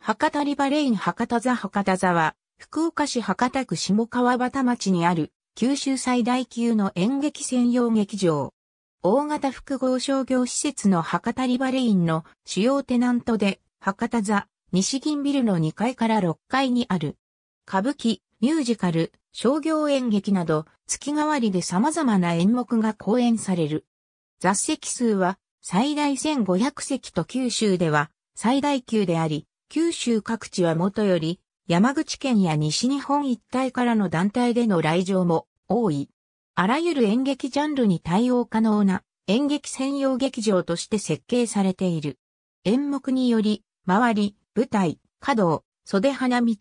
博多リバレイン博多座博多座は、福岡市博多区下川端町にある、九州最大級の演劇専用劇場。大型複合商業施設の博多リバレインの主要テナントで、博多座、西銀ビルの2階から6階にある。歌舞伎、ミュージカル、商業演劇など、月替わりで様々な演目が公演される。座席数は、最大1500席と九州では、最大級であり、九州各地はもとより、山口県や西日本一帯からの団体での来場も多い。あらゆる演劇ジャンルに対応可能な演劇専用劇場として設計されている。演目により、周り、舞台、華道、袖花道、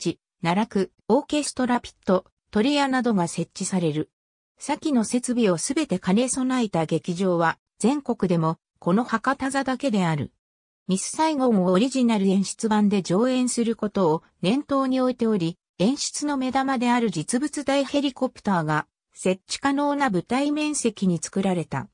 奈落、オーケストラピット、リアなどが設置される。先の設備をすべて兼ね備えた劇場は全国でもこの博多座だけである。ミス・サイゴンをオリジナル演出版で上演することを念頭に置いており、演出の目玉である実物大ヘリコプターが設置可能な舞台面積に作られた。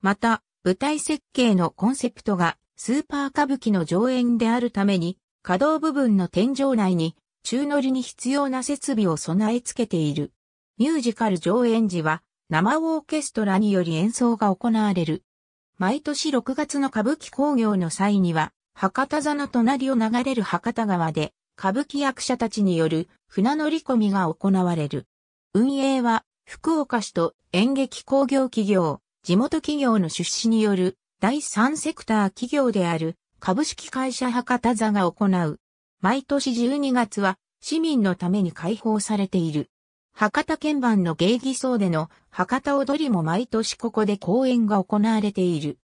また、舞台設計のコンセプトがスーパー歌舞伎の上演であるために、可動部分の天井内に宙乗りに必要な設備を備え付けている。ミュージカル上演時は生オーケストラにより演奏が行われる。毎年6月の歌舞伎興行の際には、博多座の隣を流れる博多川で、歌舞伎役者たちによる船乗り込みが行われる。運営は、福岡市と演劇工業企業、地元企業の出資による第三セクター企業である株式会社博多座が行う。毎年12月は市民のために開放されている。博多鍵盤の芸儀層での博多踊りも毎年ここで公演が行われている。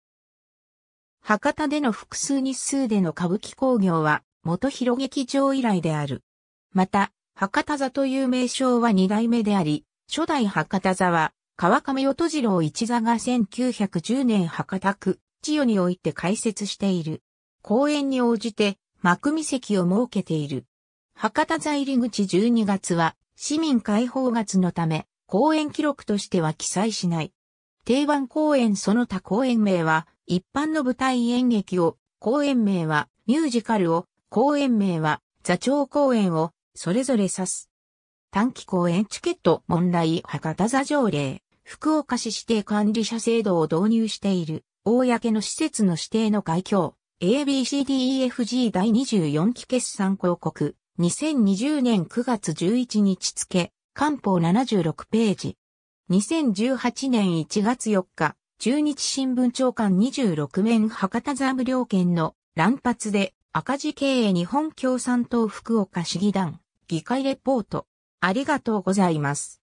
博多での複数日数での歌舞伎興行は元広劇場以来である。また、博多座という名称は二代目であり、初代博多座は川上音次郎一座が1910年博多区、千代において開設している。公演に応じて、幕見席を設けている。博多座入り口12月は、市民解放月のため、公演記録としては記載しない。定番公演その他公演名は、一般の舞台演劇を、公演名は、ミュージカルを、公演名は、座長公演を、それぞれ指す。短期公演チケット問題博多座条例、福岡市指定管理者制度を導入している、公の施設の指定の外況、ABCDEFG 第24期決算広告、2020年9月11日付、官報76ページ。2018年1月4日、中日新聞長官26面博多座無料県の乱発で赤字経営日本共産党福岡市議団議会レポート。ありがとうございます。